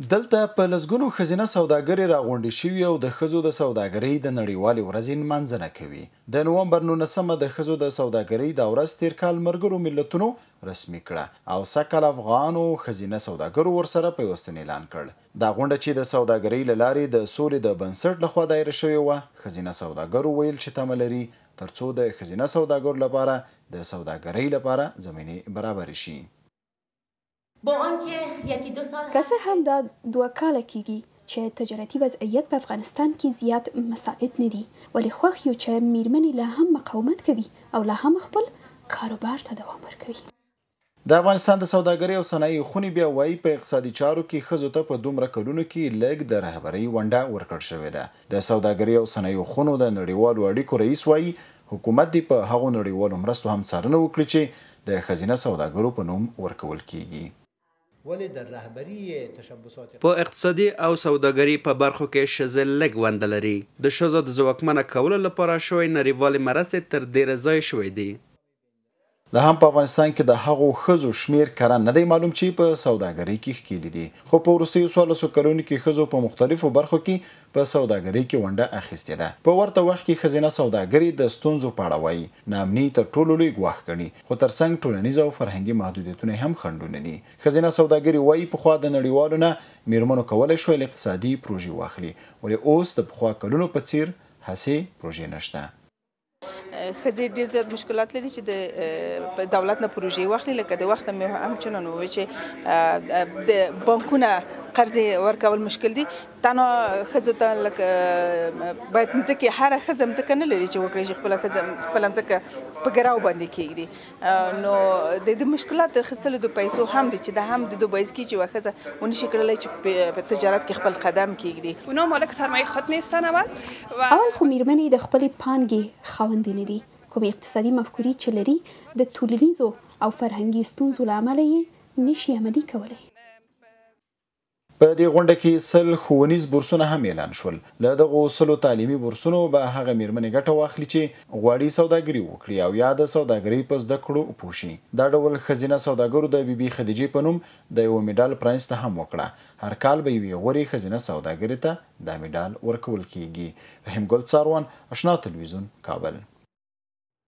دلته په لزګونو خزینه سوداګری راغونډې شوې او د خزو د سوداګری د نړیوالې ورځې نمانځنه کوي د نوومبر 19 د خزو د سوداګری د ورځ تیر کال مرګرو ملتونو رسمي کړه او سکل افغانو خزینه سوداګرو ورسره پیوستن اعلان کړ دا غونډه چې د سوداګری لارې د سولې د بنسټ لخوا دایر شوې و خزینه سوداګرو ویل چې تمه لري ترڅو د خزینه سوداګرو لپاره د سوداګری لپاره زمینه برابر شي با آنکه یکی دو سال که څه هم دا دوه کاله کیږي چې تجارتي وضعیت په افغانستان کې زیات مساعد نه دی ولې خوښ یو چې میرمنې لا هم مقاومت کوي او لا هم خپل کاروبار ته دوام ورکوي د افغانستان د سوداګرۍ او صنایع خونی بیا وایي په اقتصادي چارو کې خزو ته په دومره کلونو کې لګ د رهبرۍ ونډه ورکړ شوې ده د سوداګرۍ او صنایع خونو د نړیوالو اړیکو رئیس وایي حکومت دی په هغو نړیوالو مرستو هم څارنه وکړي چې د خزینه سوداګرو په نوم ورکول کیږي ولې د رهبری تشبثات په اقتصادي او سوداګري په برخو کې شزه لګ وندلري د شزه د ځواکمنه کول لپاره شوی نړیوال مرستې تر ډیره ځای شوې دي د هم په افغانستان کې د هغو خزو شمیر کره نه دی معلوم چې په سوداګرۍ کې ښکېلې دي خو په وروستیو سوالسو کلونو کې خزو په مختلفو برخو کې په سوداګرۍ کې ونډه اخیستې ده په ورته وخت کې خزینه سوداګري د ستونزو په اړه وایي نامني تر ټولو لوی ګواښ ګڼي خو ترڅنګ ټولنیز او فرهنګي محدودیتونه هم خنډونه دي خزینه سوداګري وایي په خوا د نړیوالو نه میرمنو کولای شو اقتصادي پروژې واخلي ولې اوس د پخوا کلونو په څیر هڅې پروژې نشته خزي ډیر زیات مشکلات لري چې د دولت نه پروژې واخلي لکه د وخت مې هم چنن وې چې د بانکونه قرض ورکول مشکل دي تنه خزه ته لکه باید مځکه هر خزه مځکه نه لري چې وکړي چې خپل خزه خپل مځکه په ګراو باندې کېږي نو د دې مشکلات خصله د پیسو هم دي چې د هم د دوه بایس کې چې وخزه اون شي کړلای چې په تجارت کې خپل قدم کېږي اونو مالک سرمایه خط نیستن اول و... اول خو میرمنې د خپل پانګې خوندینې دي کوم اقتصادي مفکوري چې لري د ټولنیزو او فرهنګي ستونزو لامل یې نشي عملی کولای په دې غونډه کې سل خونیز بورسونه هم اعلان شول له دغه سلو تعلیمي بورسونو به هغه میرمنې ګټه واخلي چې غواړي سوداګري وکړي او یا د سوداګرۍ په زده کړو پوښي دا ډول خزینه سوداګرو د بیبي خدیجې په نوم د یو میډال پرانست هم وکړه هر کال به یوې غوړې خزینه سوداګرۍ ته دا میډال ورکول کیږي رحیم ګل څاروان آشنا تلویزیون کابل